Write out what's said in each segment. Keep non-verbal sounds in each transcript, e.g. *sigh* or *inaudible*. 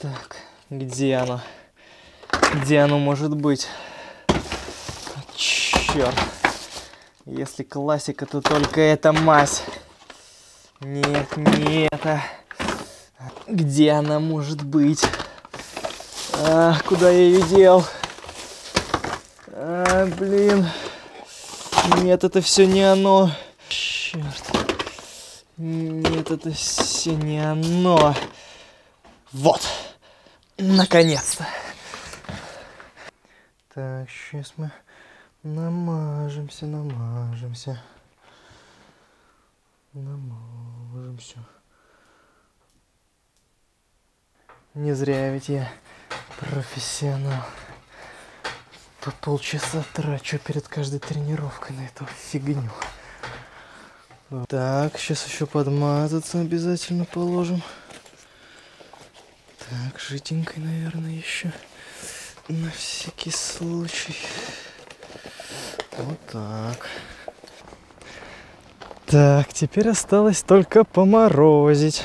Так, где она? Где оно может быть? Черт. Если классика, то только эта мазь. Нет, не это. Где она может быть? А, куда я ее дел? А, блин. Нет, это все не оно. Черт. Нет, это все не оно. Вот. Наконец-то. Так, сейчас мы намажемся, намажемся. Намажемся. Не зря ведь я профессионал. Тут полчаса трачу перед каждой тренировкой на эту фигню. Так, сейчас еще подмазаться обязательно положим. Так, жиденькой, наверное, еще на всякий случай. Вот так. Так, теперь осталось только поморозить.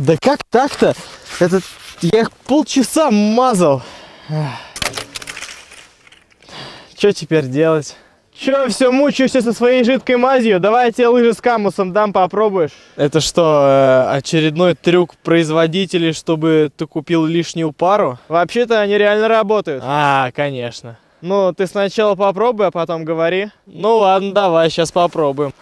Да как так-то? Этот я их полчаса мазал. Что теперь делать? Че, все мучаюсь со своей жидкой мазью? Давай я тебе лыжи с камусом дам, попробуешь. Это что, э, очередной трюк производителей, чтобы ты купил лишнюю пару? Вообще-то они реально работают. А, конечно. Ну, ты сначала попробуй, а потом говори. Ну ладно, давай, сейчас попробуем.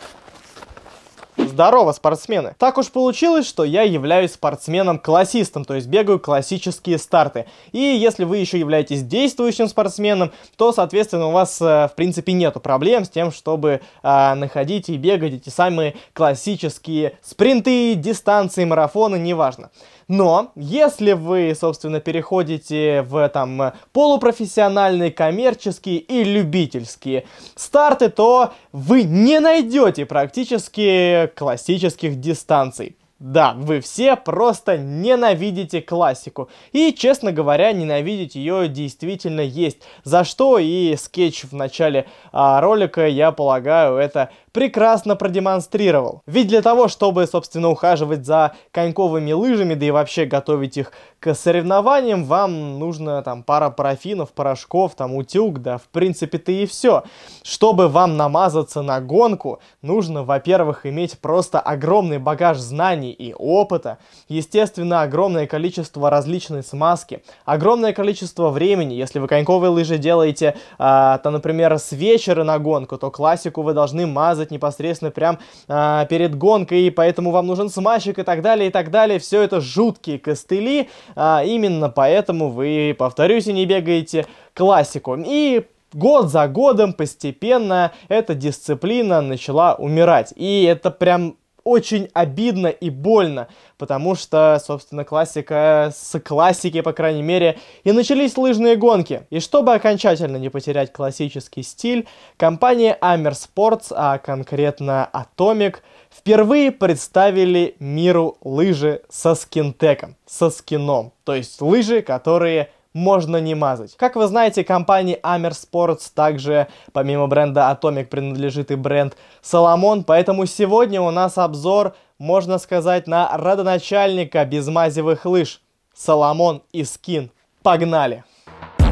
Здорово, спортсмены! Так уж получилось, что я являюсь спортсменом-классистом, то есть бегаю классические старты. И если вы еще являетесь действующим спортсменом, то, соответственно, у вас, э, в принципе, нет проблем с тем, чтобы а, находить и бегать эти самые классические спринты, дистанции, марафоны, неважно. Но если вы, собственно, переходите в там полупрофессиональные, коммерческие и любительские старты, то вы не найдете практически классических дистанций. Да, вы все просто ненавидите классику. И, честно говоря, ненавидеть ее действительно есть. За что и скетч в начале а, ролика, я полагаю, это прекрасно продемонстрировал. Ведь для того, чтобы, собственно, ухаживать за коньковыми лыжами, да и вообще готовить их к соревнованиям, вам нужно там пара парафинов, порошков, там утюг, да, в принципе-то и все. Чтобы вам намазаться на гонку, нужно, во-первых, иметь просто огромный багаж знаний и опыта, естественно, огромное количество различной смазки, огромное количество времени. Если вы коньковые лыжи делаете, э, а, там, например, с вечера на гонку, то классику вы должны мазать показывать непосредственно прям а, перед гонкой, и поэтому вам нужен смазчик и так далее, и так далее. Все это жуткие костыли, а, именно поэтому вы, повторюсь, и не бегаете классику. И год за годом постепенно эта дисциплина начала умирать. И это прям очень обидно и больно, потому что, собственно, классика с классики, по крайней мере, и начались лыжные гонки. И чтобы окончательно не потерять классический стиль, компания Amer Sports, а конкретно Atomic, впервые представили миру лыжи со скинтеком, со скином, то есть лыжи, которые можно не мазать. Как вы знаете, компании Amer Sports также, помимо бренда Atomic, принадлежит и бренд Salomon, поэтому сегодня у нас обзор, можно сказать, на родоначальника безмазевых лыж. Salomon и Skin. Погнали!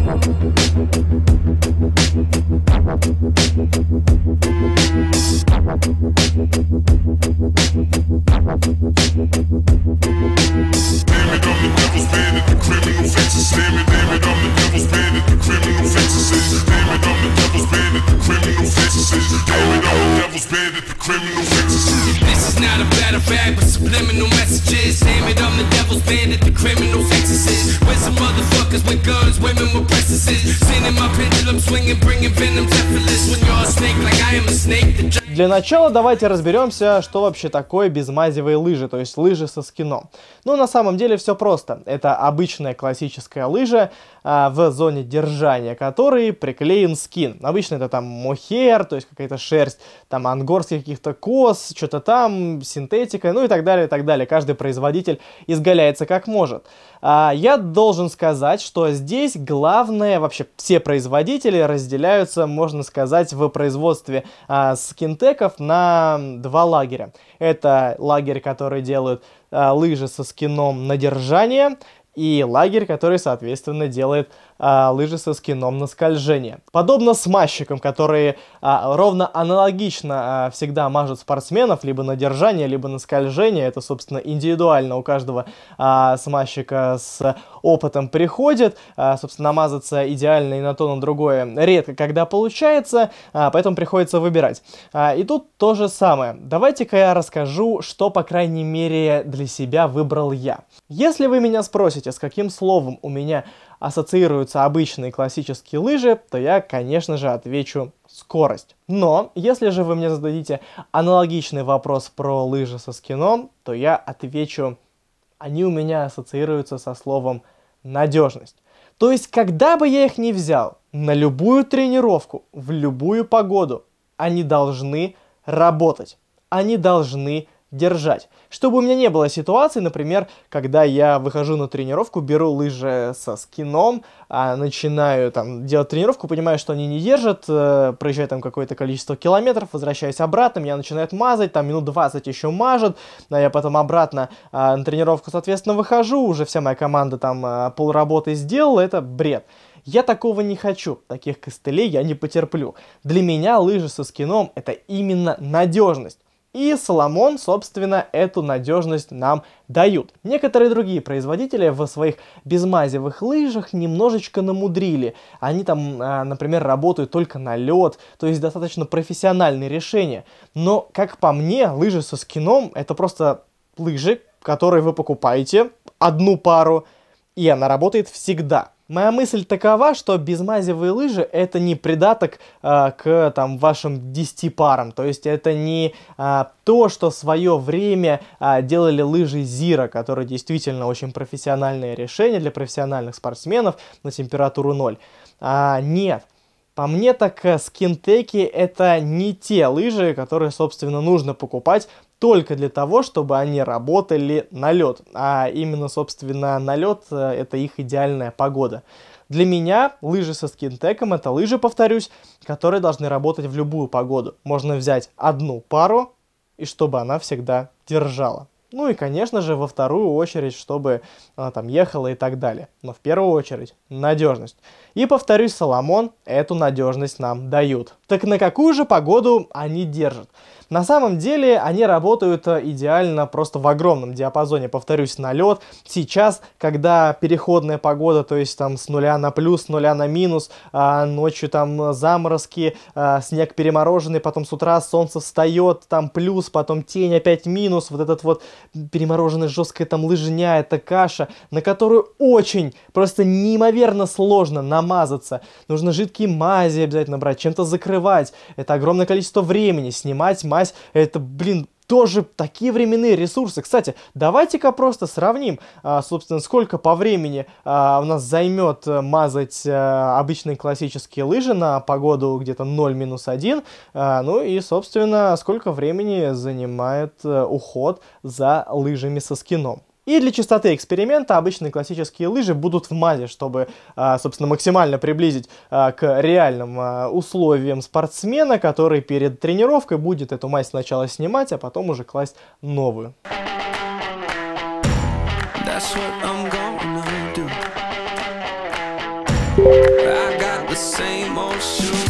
Thank you. with guns, women with princesses. Seen in my pendulum swinging, bringing venom deathless. When you're a snake, like I am a snake, Для начала давайте разберемся, что вообще такое безмазевые лыжи, то есть лыжи со скином. Ну, на самом деле все просто. Это обычная классическая лыжа, а, в зоне держания которой приклеен скин. Обычно это там мохер, то есть какая-то шерсть, там ангорских каких-то кос, что-то там, синтетика, ну и так далее, и так далее. Каждый производитель изгаляется как может. А, я должен сказать, что здесь главное, вообще все производители разделяются, можно сказать, в производстве а, скинтека, стеков на два лагеря. Это лагерь, который делают э, лыжи со скином на держание, и лагерь, который, соответственно, делает а, лыжи со скином на скольжение. Подобно смазчикам, которые а, ровно аналогично а, всегда мажут спортсменов либо на держание, либо на скольжение. Это, собственно, индивидуально у каждого а, смазчика с опытом приходит. А, собственно, намазаться идеально и на то, на другое редко когда получается, а, поэтому приходится выбирать. А, и тут то же самое. Давайте-ка я расскажу, что, по крайней мере, для себя выбрал я. Если вы меня спросите, с каким словом у меня ассоциируются обычные классические лыжи, то я, конечно же, отвечу скорость. Но если же вы мне зададите аналогичный вопрос про лыжи со скином, то я отвечу, они у меня ассоциируются со словом надежность. То есть, когда бы я их ни взял, на любую тренировку, в любую погоду, они должны работать. Они должны держать. Чтобы у меня не было ситуации, например, когда я выхожу на тренировку, беру лыжи со скином, а начинаю там делать тренировку, понимаю, что они не держат, э, проезжаю там какое-то количество километров, возвращаюсь обратно, меня начинают мазать, там минут 20 еще мажет, а я потом обратно э, на тренировку, соответственно, выхожу, уже вся моя команда там э, а, полработы сделала, это бред. Я такого не хочу, таких костылей я не потерплю. Для меня лыжи со скином это именно надежность. И Соломон, собственно, эту надежность нам дают. Некоторые другие производители в своих безмазевых лыжах немножечко намудрили. Они там, а, например, работают только на лед, то есть достаточно профессиональные решения. Но, как по мне, лыжи со скином это просто лыжи, которые вы покупаете, одну пару, и она работает всегда. Моя мысль такова, что безмазевые лыжи это не придаток э, к там, вашим 10 парам. То есть это не э, то, что в свое время э, делали лыжи Зира, которые действительно очень профессиональное решение для профессиональных спортсменов на температуру 0. А, нет. По мне так э, скинтеки это не те лыжи, которые, собственно, нужно покупать только для того, чтобы они работали на лед. А именно, собственно, на лед э, – это их идеальная погода. Для меня лыжи со скинтеком – это лыжи, повторюсь, которые должны работать в любую погоду. Можно взять одну пару, и чтобы она всегда держала. Ну и, конечно же, во вторую очередь, чтобы она там ехала и так далее. Но в первую очередь – надежность. И, повторюсь, Соломон эту надежность нам дают. Так на какую же погоду они держат? На самом деле они работают э, идеально просто в огромном диапазоне, повторюсь, на лед. Сейчас, когда переходная погода, то есть там с нуля на плюс, с нуля на минус, а ночью там заморозки, а снег перемороженный, потом с утра солнце встает, там плюс, потом тень опять минус, вот этот вот перемороженный жесткая там лыжня, это каша, на которую очень, просто неимоверно сложно намазаться. Нужно жидкие мази обязательно брать, чем-то закрывать покрывать, это огромное количество времени, снимать мазь, это, блин, тоже такие временные ресурсы. Кстати, давайте-ка просто сравним, а, собственно, сколько по времени а, у нас займет э, мазать э, обычные классические лыжи на погоду где-то 0-1, а, ну и, собственно, сколько времени занимает э, уход за лыжами со скином. И для чистоты эксперимента обычные классические лыжи будут в мазе, чтобы, а, собственно, максимально приблизить а, к реальным а, условиям спортсмена, который перед тренировкой будет эту мазь сначала снимать, а потом уже класть новую. I got the same old shoes.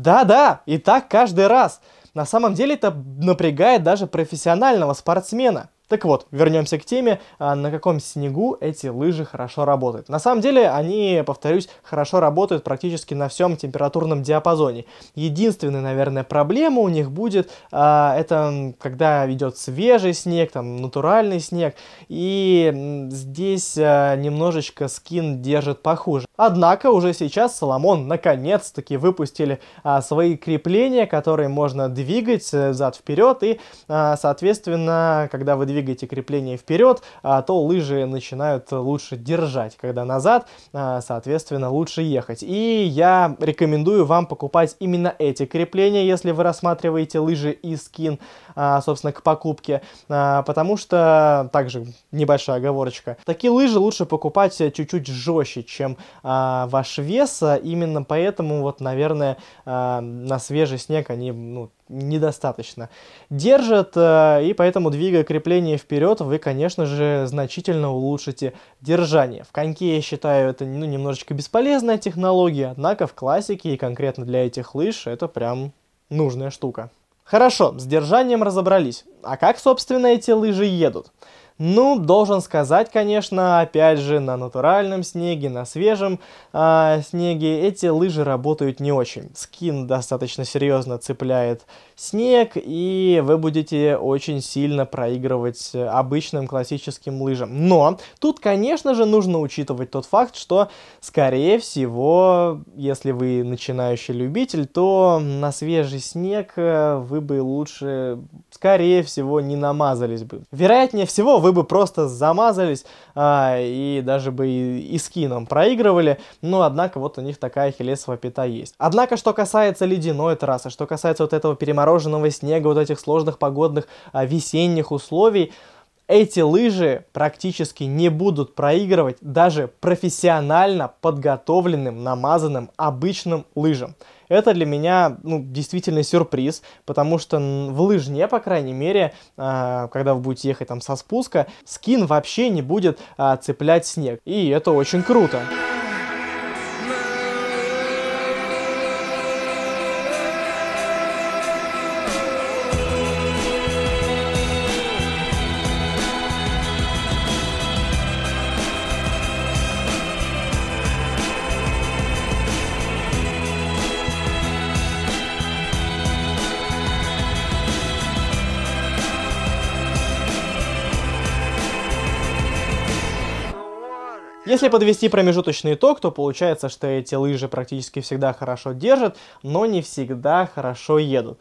Да-да, и так каждый раз. На самом деле это напрягает даже профессионального спортсмена. Так вот, вернемся к теме, а, на каком снегу эти лыжи хорошо работают. На самом деле, они, повторюсь, хорошо работают практически на всем температурном диапазоне. Единственная, наверное, проблема у них будет, а, это когда идет свежий снег, там, натуральный снег, и здесь а, немножечко скин держит похуже. Однако уже сейчас Соломон наконец-таки выпустили свои крепления, которые можно двигать э, зад-вперед, и, соответственно, когда вы двигаете двигаете крепление вперед, а то лыжи начинают лучше держать, когда назад, а, соответственно, лучше ехать. И я рекомендую вам покупать именно эти крепления, если вы рассматриваете лыжи и скин, а, собственно, к покупке, потому что, также небольшая оговорочка, такие лыжи лучше покупать чуть-чуть жестче, чем ваш вес, именно поэтому, вот, наверное, на свежий снег они, ну, недостаточно. Держит, э, и поэтому, двигая крепление вперед, вы, конечно же, значительно улучшите держание. В коньке, я считаю, это ну, немножечко бесполезная технология, однако в классике и конкретно для этих лыж это прям нужная штука. Хорошо, с держанием разобрались. А как, собственно, эти лыжи едут? Ну, должен сказать, конечно, опять же, на натуральном снеге, на свежем э, снеге эти лыжи работают не очень. Скин достаточно серьезно цепляет снег, и вы будете очень сильно проигрывать обычным классическим лыжам. Но тут, конечно же, нужно учитывать тот факт, что, скорее всего, если вы начинающий любитель, то на свежий снег э, вы бы лучше, скорее всего, не намазались бы. Вероятнее всего, вы вы бы просто замазались а, и даже бы и, и скином проигрывали, но однако вот у них такая хелесовая пята есть. Однако, что касается ледяной трассы, что касается вот этого перемороженного снега, вот этих сложных погодных а, весенних условий, эти лыжи практически не будут проигрывать даже профессионально подготовленным, намазанным обычным лыжам. Это для меня ну, действительно сюрприз, потому что в лыжне, по крайней мере, а, когда вы будете ехать там со спуска, скин вообще не будет а, цеплять снег. И это очень круто. Если подвести промежуточный итог, то получается, что эти лыжи практически всегда хорошо держат, но не всегда хорошо едут.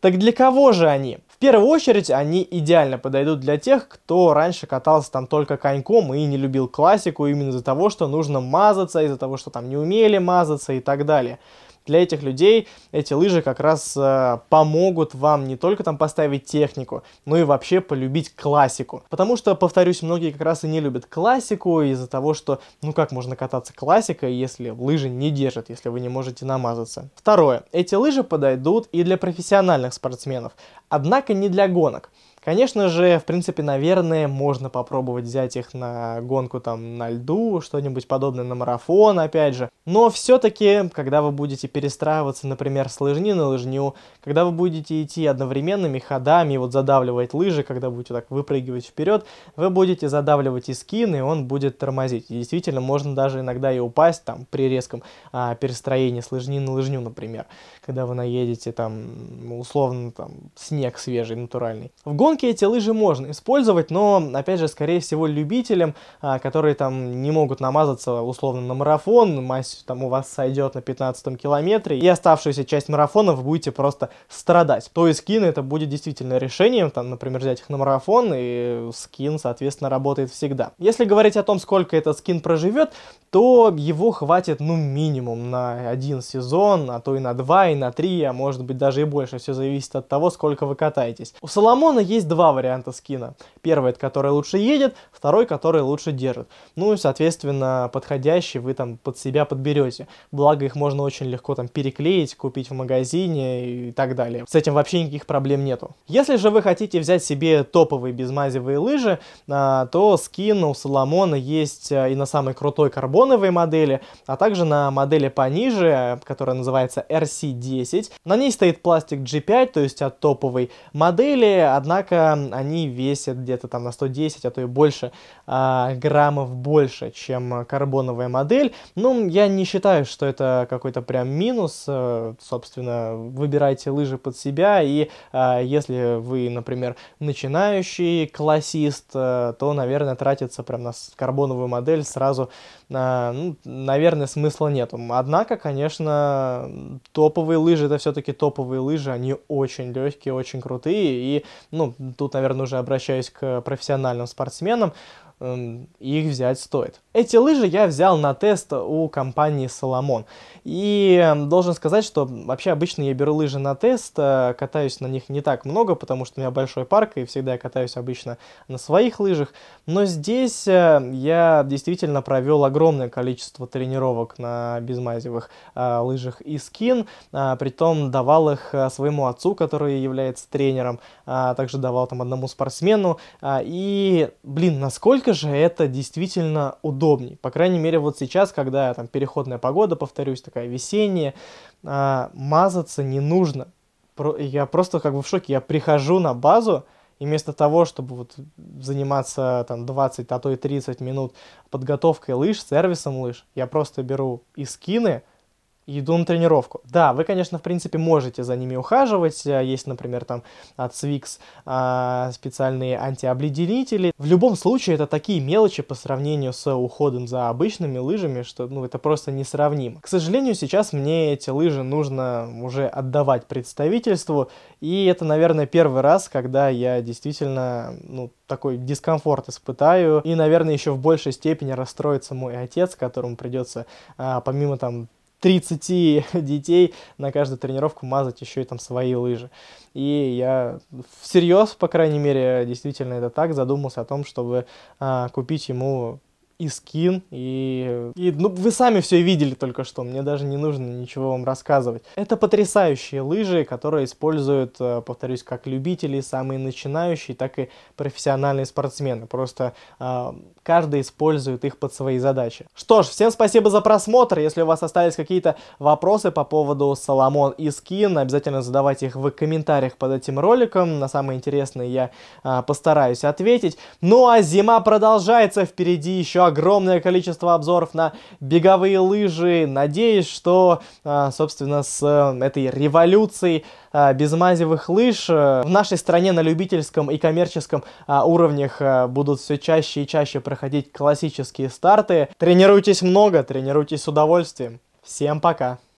Так для кого же они? В первую очередь они идеально подойдут для тех, кто раньше катался там только коньком и не любил классику именно из-за того, что нужно мазаться, из-за того, что там не умели мазаться и так далее для этих людей эти лыжи как раз э, помогут вам не только там поставить технику, но и вообще полюбить классику. Потому что, повторюсь, многие как раз и не любят классику из-за того, что ну как можно кататься классикой, если лыжи не держат, если вы не можете намазаться. Второе. Эти лыжи подойдут и для профессиональных спортсменов, однако не для гонок. Конечно же, в принципе, наверное, можно попробовать взять их на гонку там на льду, что-нибудь подобное на марафон, опять же. Но все-таки, когда вы будете перестраиваться, например, с лыжни на лыжню, когда вы будете идти одновременными ходами, вот задавливать лыжи, когда будете так выпрыгивать вперед, вы будете задавливать и скин, и он будет тормозить. И действительно, можно даже иногда и упасть там при резком а, перестроении с лыжни на лыжню, например, когда вы наедете там условно там снег свежий, натуральный. В гонке гонки эти лыжи можно использовать, но, опять же, скорее всего, любителям, а, которые там не могут намазаться условно на марафон, мазь там у вас сойдет на 15 километре, и оставшуюся часть марафонов будете просто страдать. То есть скин это будет действительно решением, там, например, взять их на марафон, и скин, соответственно, работает всегда. Если говорить о том, сколько этот скин проживет, то его хватит, ну, минимум на один сезон, а то и на два, и на три, а может быть даже и больше. Все зависит от того, сколько вы катаетесь. У Соломона есть есть два варианта скина. Первый, это который лучше едет, второй, который лучше держит. Ну и, соответственно, подходящий вы там под себя подберете. Благо, их можно очень легко там переклеить, купить в магазине и так далее. С этим вообще никаких проблем нету. Если же вы хотите взять себе топовые безмазевые лыжи, а, то скин у Соломона есть а, и на самой крутой карбоновой модели, а также на модели пониже, которая называется RC10. На ней стоит пластик G5, то есть от топовой модели, однако однако они весят где-то там на 110, а то и больше а, граммов больше, чем карбоновая модель. Ну, я не считаю, что это какой-то прям минус. Э, собственно, выбирайте лыжи под себя, и а, если вы, например, начинающий классист, э, то, наверное, тратиться прям на карбоновую модель сразу, а, ну, наверное, смысла нету. Однако, конечно, топовые лыжи это все-таки топовые лыжи, они очень легкие, очень крутые, и, ну, тут, наверное, уже обращаюсь к профессиональным спортсменам, Эм, их взять стоит. Эти лыжи я взял на тест у компании Соломон. И эм, должен сказать, что вообще обычно я беру лыжи на тест, э, катаюсь на них не так много, потому что у меня большой парк, и всегда я катаюсь обычно на своих лыжах. Но здесь э, я действительно провел огромное количество тренировок на безмазевых э, лыжах и скин, притом давал их своему отцу, который является тренером, а также давал там одному спортсмену. И, блин, насколько же это действительно удобней. По крайней мере, вот сейчас, когда там переходная погода, повторюсь, такая весенняя, а, мазаться не нужно. Про, я просто как бы в шоке. Я прихожу на базу, и вместо того, чтобы вот заниматься там 20, а то и 30 минут подготовкой лыж, сервисом лыж, я просто беру и скины, Иду на тренировку. Да, вы, конечно, в принципе, можете за ними ухаживать. Э, есть, например, там от Swix э, специальные антиобледенители. В любом случае, это такие мелочи по сравнению с уходом за обычными лыжами, что ну, это просто несравнимо. К сожалению, сейчас мне эти лыжи нужно уже отдавать представительству. И это, наверное, первый раз, когда я действительно ну, такой дискомфорт испытаю. И, наверное, еще в большей степени расстроится мой отец, которому придется, э, помимо там 30 *laughs* детей на каждую тренировку мазать еще и там свои лыжи. И я всерьез, по крайней мере, действительно это так, задумался о том, чтобы а, купить ему и скин, и, и... Ну, вы сами все видели только что, мне даже не нужно ничего вам рассказывать. Это потрясающие лыжи, которые используют, э, повторюсь, как любители, самые начинающие, так и профессиональные спортсмены. Просто э, каждый использует их под свои задачи. Что ж, всем спасибо за просмотр. Если у вас остались какие-то вопросы по поводу Соломон и скин, обязательно задавайте их в комментариях под этим роликом. На самые интересные я э, постараюсь ответить. Ну а зима продолжается, впереди еще огромное количество обзоров на беговые лыжи. Надеюсь, что, а, собственно, с э, этой революцией а, безмазевых лыж э, в нашей стране на любительском и коммерческом а, уровнях э, будут все чаще и чаще проходить классические старты. Тренируйтесь много, тренируйтесь с удовольствием. Всем пока!